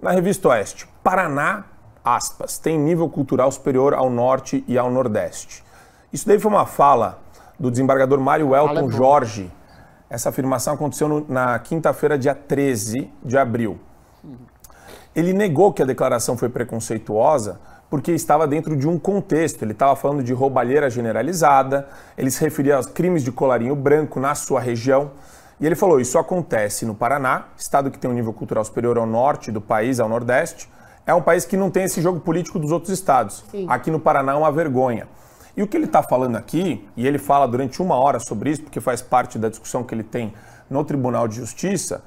Na revista Oeste, Paraná, aspas, tem nível cultural superior ao Norte e ao Nordeste. Isso daí foi uma fala do desembargador Mário Elton é Jorge. Essa afirmação aconteceu no, na quinta-feira, dia 13 de abril. Ele negou que a declaração foi preconceituosa porque estava dentro de um contexto. Ele estava falando de roubalheira generalizada, ele se referia aos crimes de colarinho branco na sua região. E ele falou: isso acontece no Paraná, estado que tem um nível cultural superior ao norte do país, ao nordeste. É um país que não tem esse jogo político dos outros estados. Sim. Aqui no Paraná é uma vergonha. E o que ele está falando aqui, e ele fala durante uma hora sobre isso, porque faz parte da discussão que ele tem no Tribunal de Justiça,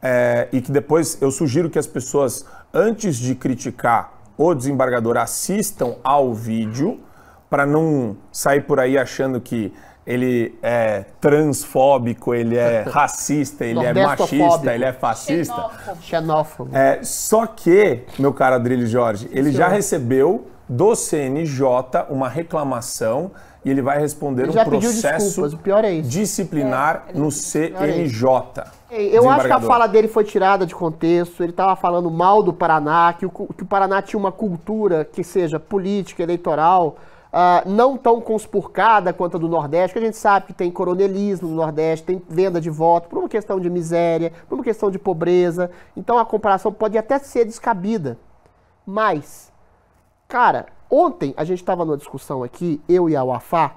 é, e que depois eu sugiro que as pessoas, antes de criticar o desembargador, assistam ao vídeo, para não sair por aí achando que ele é transfóbico, ele é racista, ele é machista, ele é fascista. Xenófobo. É, só que, meu caro Adrilho Jorge, ele já recebeu do CNJ uma reclamação e ele vai responder ele um processo é disciplinar é, no CNJ. É eu acho que a fala dele foi tirada de contexto, ele estava falando mal do Paraná, que o, que o Paraná tinha uma cultura que seja política, eleitoral Uh, não tão conspurcada quanto a do Nordeste, que a gente sabe que tem coronelismo no Nordeste, tem venda de voto por uma questão de miséria, por uma questão de pobreza. Então a comparação pode até ser descabida. Mas, cara, ontem a gente estava numa discussão aqui, eu e a Wafá,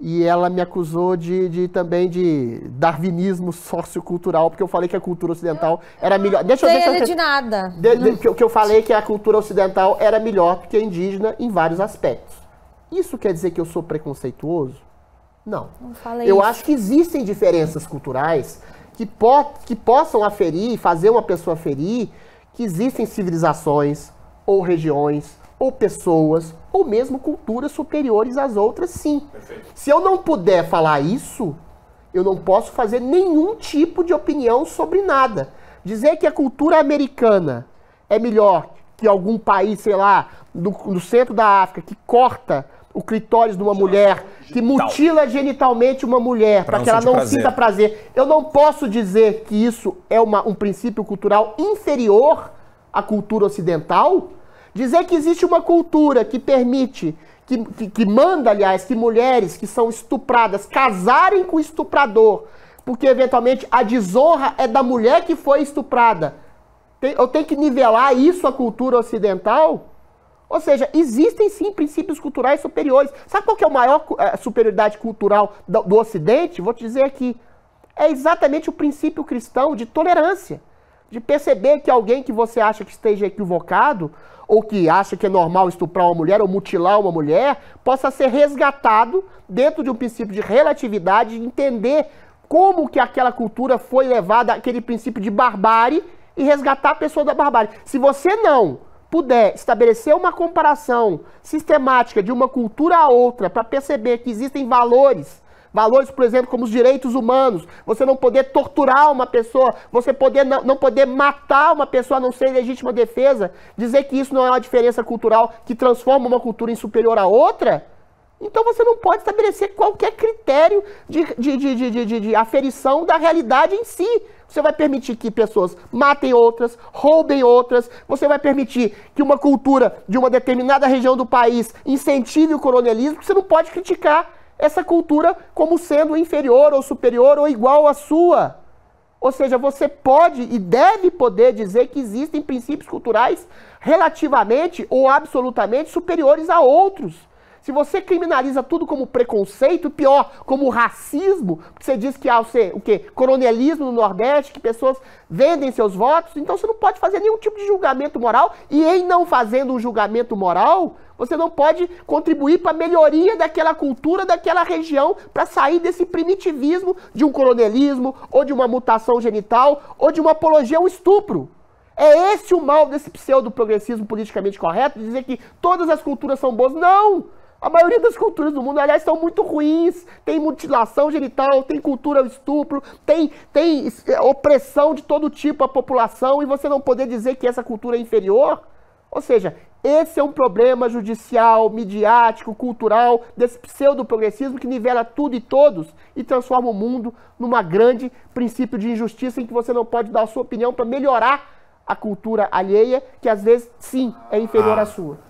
e ela me acusou de, de também de darwinismo sociocultural, porque eu falei que a cultura ocidental era melhor. Deixa eu deixa, de nada. De, de, que, que eu falei que a cultura ocidental era melhor do que a indígena em vários aspectos. Isso quer dizer que eu sou preconceituoso? Não. não eu isso. acho que existem diferenças culturais que, po que possam aferir, fazer uma pessoa aferir que existem civilizações ou regiões ou pessoas ou mesmo culturas superiores às outras, sim. Perfeito. Se eu não puder falar isso, eu não posso fazer nenhum tipo de opinião sobre nada. Dizer que a cultura americana é melhor que algum país, sei lá, do, do centro da África, que corta o clitóris de uma mulher, que mutila genitalmente uma mulher para que ela não prazer. sinta prazer. Eu não posso dizer que isso é uma, um princípio cultural inferior à cultura ocidental. Dizer que existe uma cultura que permite que, que, que, manda, aliás, que mulheres que são estupradas casarem com estuprador, porque eventualmente a desonra é da mulher que foi estuprada. Tem, eu tenho que nivelar isso à cultura ocidental? Ou seja, existem sim princípios culturais superiores. Sabe qual que é a maior eh, superioridade cultural do, do Ocidente? Vou te dizer aqui. É exatamente o princípio cristão de tolerância. De perceber que alguém que você acha que esteja equivocado, ou que acha que é normal estuprar uma mulher ou mutilar uma mulher, possa ser resgatado dentro de um princípio de relatividade e entender como que aquela cultura foi levada àquele princípio de barbárie e resgatar a pessoa da barbárie. Se você não puder estabelecer uma comparação sistemática de uma cultura a outra para perceber que existem valores, valores, por exemplo, como os direitos humanos, você não poder torturar uma pessoa, você poder não, não poder matar uma pessoa a não ser legítima defesa, dizer que isso não é uma diferença cultural que transforma uma cultura em superior a outra, então você não pode estabelecer qualquer critério de, de, de, de, de aferição da realidade em si. Você vai permitir que pessoas matem outras, roubem outras, você vai permitir que uma cultura de uma determinada região do país incentive o colonialismo, você não pode criticar essa cultura como sendo inferior ou superior ou igual à sua. Ou seja, você pode e deve poder dizer que existem princípios culturais relativamente ou absolutamente superiores a outros. Se você criminaliza tudo como preconceito, pior, como racismo, porque você diz que há o, o quê? Coronelismo no Nordeste, que pessoas vendem seus votos, então você não pode fazer nenhum tipo de julgamento moral, e em não fazendo um julgamento moral, você não pode contribuir para a melhoria daquela cultura, daquela região, para sair desse primitivismo de um coronelismo, ou de uma mutação genital, ou de uma apologia ao estupro. É esse o mal desse pseudo-progressismo politicamente correto, dizer que todas as culturas são boas. Não! A maioria das culturas do mundo, aliás, são muito ruins. Tem mutilação genital, tem cultura estupro, tem, tem é, opressão de todo tipo à população e você não poder dizer que essa cultura é inferior? Ou seja, esse é um problema judicial, midiático, cultural, desse pseudo-progressismo que nivela tudo e todos e transforma o mundo numa grande princípio de injustiça em que você não pode dar a sua opinião para melhorar a cultura alheia, que às vezes, sim, é inferior ah. à sua.